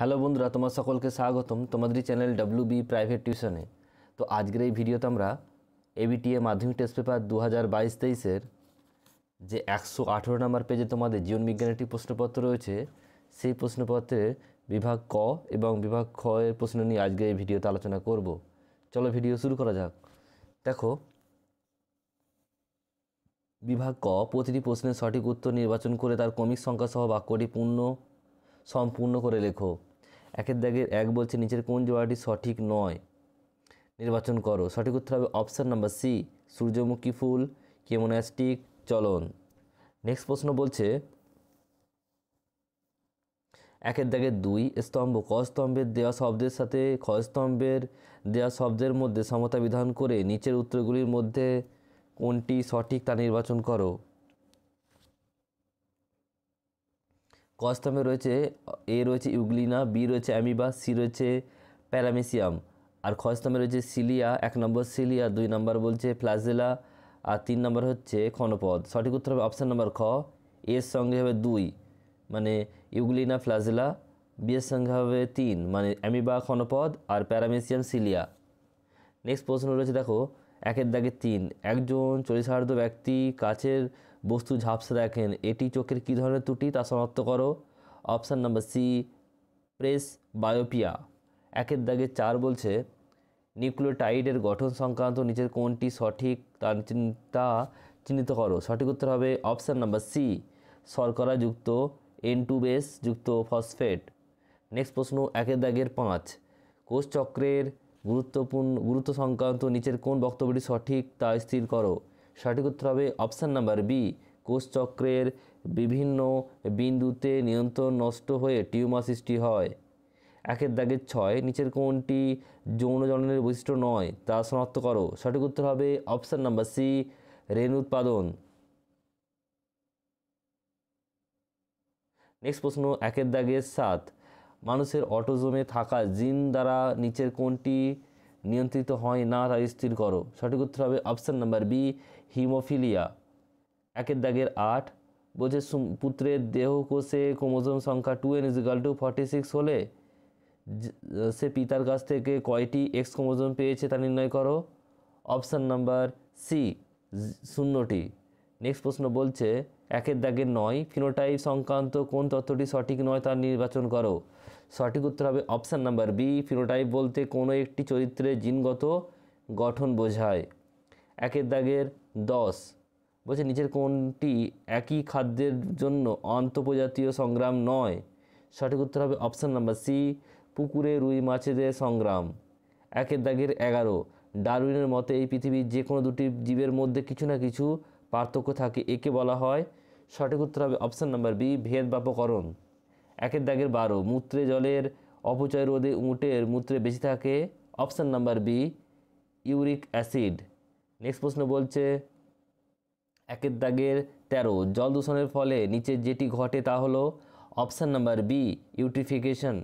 hello বন্ধুরা তোমার সকলকে স্বাগতম তোমাদের চ্যানেল ডাব্লু বি প্রাইভেট টিউশনে তো আজকের এই ভিডিওতে আমরা এবিটিএ মাধ্যমিক টেস্ট পেপার দু হাজার বাইশ তেইশের যে একশো আঠেরো নম্বর পেজে তোমাদের জীবন বিজ্ঞানের একটি প্রশ্নপত্র রয়েছে সেই প্রশ্নপত্রের বিভাগ ক এবং বিভাগ খ এর প্রশ্ন নিয়ে আজকে এই ভিডিওতে আলোচনা করব চলো ভিডিও শুরু করা যাক দেখো বিভাগ ক প্রতিটি প্রশ্নের সঠিক উত্তর নির্বাচন করে তার কমিক সংখ্যা সহ বাক্যটি পূর্ণ সম্পূর্ণ করে লেখো একের দাগের এক বলছে নিচের কোন জোড়াটি সঠিক নয় নির্বাচন করো সঠিক উত্তর হবে অপশান নাম্বার সি সূর্যমুখী ফুল কেমোনাস্টিক চলন নেক্সট প্রশ্ন বলছে একের দাগের দুই স্তম্ভ ক স্তম্ভের দেওয়া শব্দের সাথে খ স্তম্ভের দেওয়া শব্দের মধ্যে সমতা বিধান করে নিচের উত্তরগুলির মধ্যে কোনটি সঠিক তা নির্বাচন করো কস্তমে রয়েছে এ রয়েছে ইউগলিনা বি রয়েছে অ্যামিবা সি রয়েছে প্যারামেসিয়াম আর খস্তমে রয়েছে সিলিয়া এক নম্বর সিলিয়া দুই নম্বর বলছে ফ্লাজেলা আর তিন নম্বর হচ্ছে খনপদ সঠিক উত্তর হবে অপশান নম্বর খ এর সঙ্গে হবে দুই মানে ইউগলিনা ফ্লাজেলা বিয়ের সঙ্গে হবে তিন মানে অ্যামিবা খনপদ আর প্যারামেসিয়াম সিলিয়া নেক্সট প্রশ্ন রয়েছে দেখো একের দাগে তিন একজন চরিসার্ধ ব্যক্তি কাছের বস্তু ঝাপসে রাখেন এটি চোখের কী ধরনের ত্রুটি তা শনাক্ত করো option number C presbyopia একের দাগে চার বলছে নিউক্লিওটাইডের গঠন সংক্রান্ত নিচের কোনটি সঠিক তার তা চিহ্নিত করো সঠিক উত্তর হবে অপশান নাম্বার সি শর্করাযুক্ত এন টু বেস যুক্ত ফসফেট নেক্সট প্রশ্ন একের দাগের পাঁচ কোষচক্রের গুরুত্বপূর্ণ গুরুত্ব সংক্রান্ত নিচের কোন বক্তব্যটি সঠিক তা স্থির করো সঠিক উত্তর হবে অপশান নাম্বার বি কোষচক্রের বিভিন্ন বিন্দুতে নিয়ন্ত্রণ নষ্ট হয়ে টিউমার সৃষ্টি হয় একের দাগের ছয় নিচের কোনটি যৌন জননের বৈশিষ্ট্য নয় তা শনাক্ত করো সঠিক উত্তর হবে অপশান নাম্বার সি রেন উৎপাদন নেক্সট প্রশ্ন একের দাগের সাত মানুষের অটোজোমে থাকা জিন দ্বারা নিচের কোনটি নিয়ন্ত্রিত হয় না তা স্থির করো সঠিক উত্তর হবে অপশান নাম্বার বি হিমোফিলিয়া একের দাগের আট বলছে পুত্রের দেহ কোষে ক্রোমোজোম সংখ্যা two N equal to forty six হলে সে পিতার কাছ থেকে কয়টি এক্স ক্রোমোজোম পেয়েছে তা নির্ণয় করো অপশান নাম্বার সি শূন্যটি নেক্সট প্রশ্ন বলছে একের দাগের নয় ফিনোটাইপ সংক্রান্ত কোন তথ্যটি সঠিক নয় তা নির্বাচন করো সঠিক উত্তর হবে অপশান নাম্বার বি ফিনোটাইপ বলতে কোনো একটি চরিত্রের জিনগত গঠন বোঝায় একের দাগের দশ বলছে নিচের কোনটি একই খাদ্যের জন্য আন্তঃপ্রজাতীয় সংগ্রাম নয় সঠিক উত্তর হবে অপশান নাম্বার সি পুকুরে রুই মাছেদের সংগ্রাম একের দাগের এগারো ডারউইনের মতে এই পৃথিবীর যে কোনো দুটি জীবের মধ্যে কিছু না কিছু পার্থক্য থাকে একে বলা হয় সঠিক উত্তর হবে অপশান নাম্বার বি ভেদ একের দাগের বারো মূত্রে জলের অপচয় রোধে উঁটের মূত্রে বেশি থাকে option number B uric acid next প্রশ্ন বলছে একের দাগের তেরো জল দূষণের ফলে নিচে যেটি ঘটে তা হলো option number B eutrophication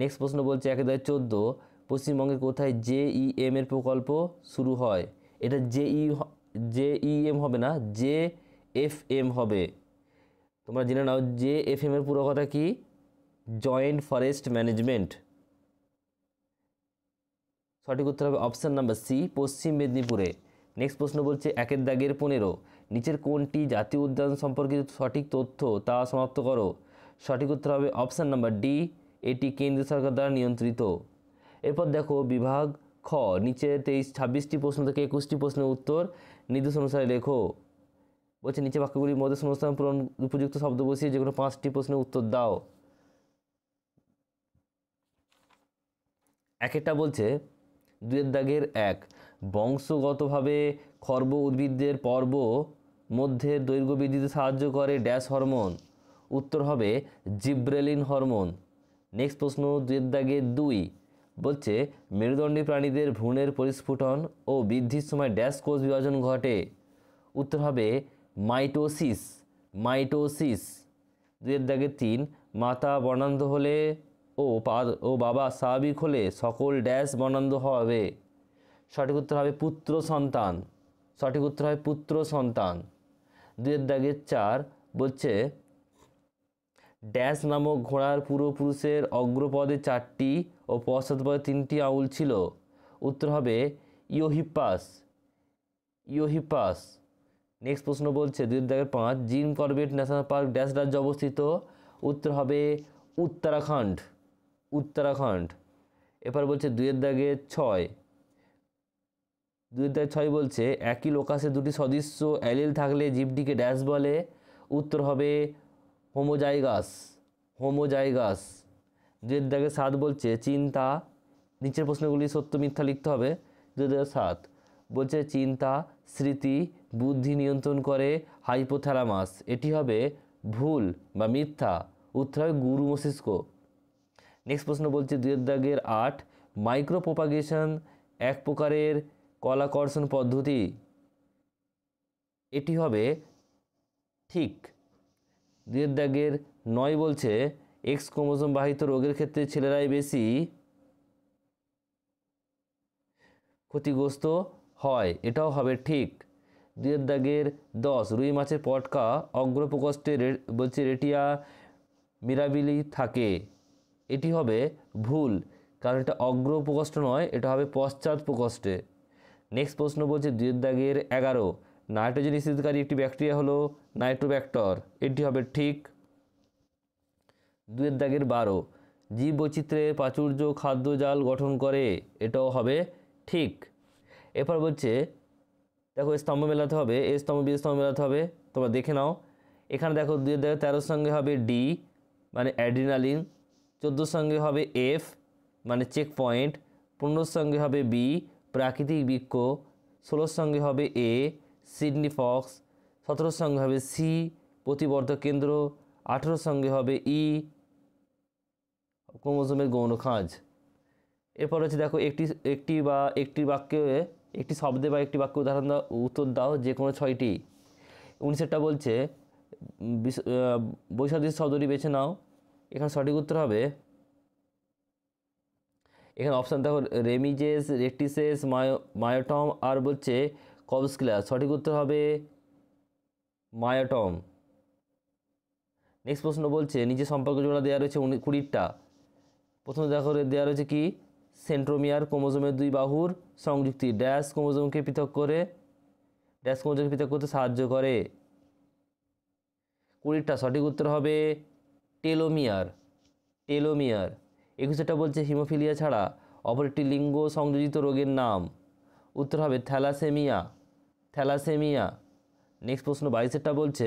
next প্রশ্ন বলছে একের দাগের চোদ্দো পশ্চিমবঙ্গে কোথায় জেইএম এর প্রকল্প শুরু হয় এটা জেই জেইএম এম হবে না জে এফ এম হবে তোমরা জেনে নাও জে এফ এম এর পুরো কথা কি জয়েন্ট ফরেস্ট ম্যানেজমেন্ট সঠিক উত্তর হবে অপশান নাম্বার সি পশ্চিম মেদিনীপুরে নেক্সট প্রশ্ন বলছে একের দাগের পনেরো নিচের কোনটি জাতীয় উদ্যান সম্পর্কিত সঠিক তথ্য তা সমাপ্ত করো সঠিক উত্তর হবে অপশান নাম্বার ডি এটি কেন্দ্র সরকার দ্বারা নিয়ন্ত্রিত এরপর দেখো বিভাগ খ নিচে তেইশ ছাব্বিশটি প্রশ্ন থেকে একুশটি প্রশ্নের উত্তর নির্দেশ অনুসারে লেখো বলছে নিচে বাক্যগুলির মধ্যে সমস্ত পূরণ উপযুক্ত শব্দ বসিয়ে যেগুলো পাঁচটি প্রশ্নের উত্তর দাও এক একটা বলছে দুয়ের দাগের এক বংশগতভাবে খর্ব উদ্ভিদদের পর্ব মধ্যে দৈর্ঘ্য বৃদ্ধিতে সাহায্য করে ড্যাশ হরমোন উত্তর হবে জিব্রেলিন হরমোন নেক্সট প্রশ্ন দুয়ের দাগে দুই বলছে মেরুদণ্ডী প্রাণীদের ভ্রূণের পরিস্ফুটন ও বৃদ্ধির সময় ড্যাশ কোষ বিভাজন ঘটে উত্তর হবে মাইটোসিস মাইটোসিস দুয়ের দাগে তিন মাতা বর্ণান্ধ হলে ও পা ও বাবা স্বাভাবিক হলে সকল ড্যাশ বর্ণান্ধ হবে সঠিক উত্তর হবে পুত্র সন্তান সঠিক উত্তর হবে পুত্র সন্তান দুয়ের দাগে চার বলছে ড্যাশ নামক ঘোড়ার পূর্বপুরুষের অগ্রপদে চারটি ও পশ্চাৎপদে তিনটি আউল ছিল উত্তর হবে ইয়োহিপাস ইয়োহিপাস নেক্সট প্রশ্ন বলছে দুয়ের দাগের পাঁচ Jim Corbett national park dash রাজ্যে অবস্থিত উত্তর হবে উত্তরাখণ্ড উত্তরাখণ্ড এরপর বলছে দুয়ের দাগে ছয় দুই ছয় বলছে একই লোকাসে দুটি সদৃশ্য অ্যালিল থাকলে জীবটিকে ড্যাশ বলে উত্তর হবে হোমোজাইগাস হোমোজাইগাস দুই অধ্যায় সাত বলছে চিন্তা নিচের প্রশ্নগুলি সত্য মিথ্যা লিখতে হবে দুই অধ্যায় সাত বলছে চিন্তা স্মৃতি বুদ্ধি নিয়ন্ত্রণ করে হাইপোথ্যালামাস এটি হবে ভুল বা মিথ্যা উত্তর হবে গুরু মস্তিষ্ক নেক্সট প্রশ্ন বলছে দুই দাগের আট মাইক্রোপোপাগেশন এক প্রকারের কলাকর্ষণ পদ্ধতি এটি হবে ঠিক দুয়ের দাগের নয় বলছে এক্স ক্রোমোজোম বাহিত রোগের ক্ষেত্রে ছেলেরাই বেশি ক্ষতিগ্রস্ত হয় এটাও হবে ঠিক দুয়ের দাগের দশ রুই মাছের পটকা অগ্রপ্রকোষ্ঠে বলছে রেটিয়া মিরাবিলি থাকে এটি হবে ভুল কারণ এটা অগ্র প্রকোষ্ঠ নয় এটা হবে পশ্চাৎ প্রকোষ্ঠে নেক্সট প্রশ্ন বলছে দুয়ের দাগের এগারো নাইট্রোজেন স্থিতকারী একটি ব্যাকটেরিয়া হলো নাইট্রোব্যাক্টর এটি হবে ঠিক দুয়ের দাগের বারো জীব বৈচিত্র্যে প্রাচুর্য খাদ্য জাল গঠন করে এটাও হবে ঠিক এরপর বলছে দেখো স্তম্ভ মেলাতে হবে এ স্তম্ভ বি স্তম্ভ মেলাতে হবে তোমরা দেখে নাও এখানে দেখো দুয়ের দাগের তেরোর সঙ্গে হবে ডি মানে অ্যাড্রিনালিন চোদ্দোর সঙ্গে হবে এফ মানে চেক পয়েন্ট পনেরোর সঙ্গে হবে বি প্রাকৃতিক বৃক্ষ ষোলোর সঙ্গে হবে এ সিডনি ফক্স সতেরোর সঙ্গে হবে সি প্রতিবর্ধক কেন্দ্র আঠেরোর সঙ্গে হবে ই e, ক্রোমোজোমের গৌণ খাঁজ এরপর হচ্ছে দেখো একটি একটি বা একটি বাক্যে একটি শব্দে বা একটি বাক্য উদাহরণ দাও উত্তর দাও যে কোনো ছয়টি উনিশেরটা বলছে বৈশাদৃশ শব্দটি বেছে নাও এখানে সঠিক উত্তর হবে এখানে অপশান দেখো রেমিজেস রেটিসেস মায়ো মায়োটম আর বলছে কবসকিলা সঠিক উত্তর হবে মায়োটম নেক্সট প্রশ্ন বলছে নিজে সম্পর্ক জোড়া দেওয়া রয়েছে উনি কুড়িটা প্রথমে দেখো দেওয়া রয়েছে কি সেন্ট্রোমিয়ার ক্রোমোজোমের দুই বাহুর সংযুক্তি ড্যাশ কোমোজমকে পৃথক করে ড্যাশ কোমোজমকে পৃথক করতে সাহায্য করে কুড়িটা সঠিক উত্তর হবে টেলোমিয়ার টেলোমিয়ার একুশেটা বলছে হিমোফিলিয়া ছাড়া অপর একটি লিঙ্গ সংযোজিত রোগের নাম উত্তর হবে থ্যালাসেমিয়া থ্যালাসেমিয়া নেক্সট প্রশ্ন বাইশেরটা বলছে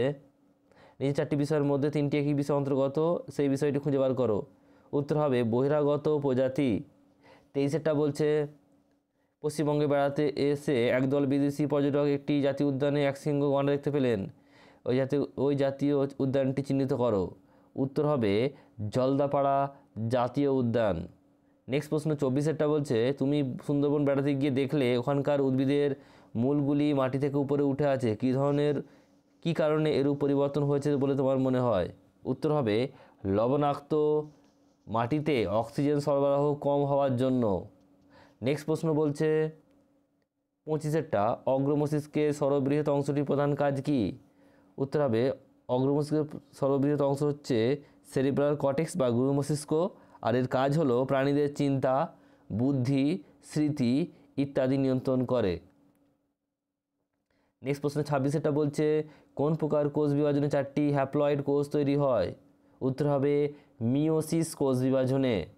নিজের চারটি বিষয়ের মধ্যে তিনটি একই বিষয় অন্তর্গত সেই বিষয়টি খুঁজে বার করো উত্তর হবে বহিরাগত প্রজাতি তেইশেরটা বলছে পশ্চিমবঙ্গে বেড়াতে এসে একদল বিদেশি পর্যটক একটি জাতীয় উদ্যানে এক সিংহ গন্ডা দেখতে পেলেন ওই জাতীয় ওই জাতীয় উদ্যানটি চিহ্নিত করো উত্তর হবে জলদাপাড়া জাতীয় উদ্যান নেক্সট প্রশ্ন চব্বিশেরটা বলছে তুমি সুন্দরবন বেড়াতে গিয়ে দেখলে ওখানকার উদ্ভিদের মূলগুলি মাটি থেকে উপরে উঠে আছে কী ধরনের কি কারণে এরূপ পরিবর্তন হয়েছে বলে তোমার মনে হয় উত্তর হবে লবণাক্ত মাটিতে অক্সিজেন সরবরাহ কম হওয়ার জন্য নেক্সট প্রশ্ন বলছে পঁচিশেরটা অগ্রমস্তিষ্কের সর্ববৃহৎ অংশটির প্রধান কাজ কি উত্তর হবে অগ্রমস্তিষ্কের সর্ববৃহৎ অংশ হচ্ছে সেরিব্রাল কটেক্স বা গুরু মস্তিষ্ক আর এর কাজ হলো প্রাণীদের চিন্তা বুদ্ধি স্মৃতি ইত্যাদি নিয়ন্ত্রণ করে নেক্সট প্রশ্ন ছাব্বিশেটা বলছে কোন প্রকার কোষ বিভাজনে চারটি হ্যাপ্লয়েড কোষ তৈরি হয় উত্তর হবে মিওসিস কোষ বিভাজনে